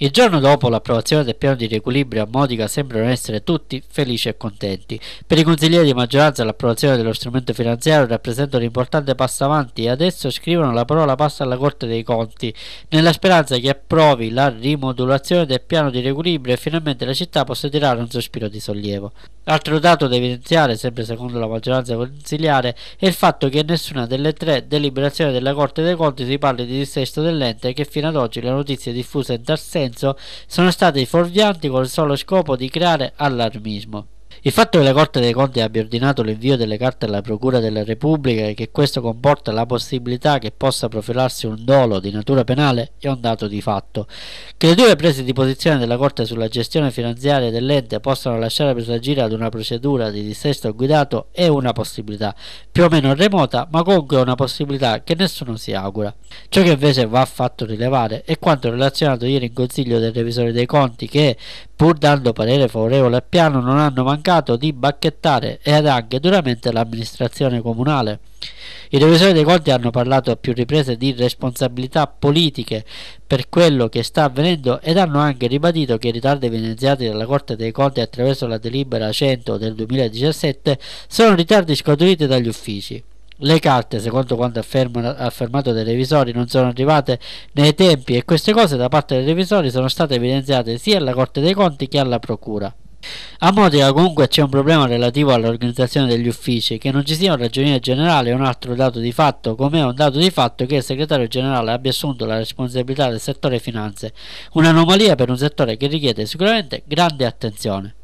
Il giorno dopo l'approvazione del piano di riequilibrio a Modica sembrano essere tutti felici e contenti. Per i consiglieri di maggioranza l'approvazione dello strumento finanziario rappresenta un importante passo avanti e adesso scrivono la parola passa alla Corte dei Conti, nella speranza che approvi la rimodulazione del piano di riequilibrio e finalmente la città possa tirare un sospiro di sollievo. Altro dato da evidenziare, sempre secondo la maggioranza consigliare, è il fatto che nessuna delle tre deliberazioni della Corte dei Conti si parli di dissesto dell'ente e che fino ad oggi le notizie diffuse in tal senso consenso sono state fuorvianti col solo scopo di creare allarmismo. Il fatto che la Corte dei Conti abbia ordinato l'invio delle carte alla Procura della Repubblica e che questo comporta la possibilità che possa profilarsi un dolo di natura penale è un dato di fatto. Che le due prese di posizione della Corte sulla gestione finanziaria dell'ente possano lasciare presagire ad una procedura di dissesto guidato è una possibilità, più o meno remota, ma comunque una possibilità che nessuno si augura. Ciò che invece va fatto rilevare è quanto relazionato ieri in Consiglio del Revisore dei Conti che, pur dando parere favorevole al piano, non hanno mancato cercato di bacchettare ed anche duramente l'amministrazione comunale. I revisori dei conti hanno parlato a più riprese di responsabilità politiche per quello che sta avvenendo ed hanno anche ribadito che i ritardi evidenziati dalla Corte dei Conti attraverso la delibera 100 del 2017 sono ritardi scaturiti dagli uffici. Le carte, secondo quanto afferma, affermato dai revisori, non sono arrivate nei tempi e queste cose da parte dei revisori sono state evidenziate sia alla Corte dei Conti che alla Procura. A Modena comunque c'è un problema relativo all'organizzazione degli uffici, che non ci sia un ragioniere generale è un altro dato di fatto, come è un dato di fatto che il segretario generale abbia assunto la responsabilità del settore finanze, un'anomalia per un settore che richiede sicuramente grande attenzione.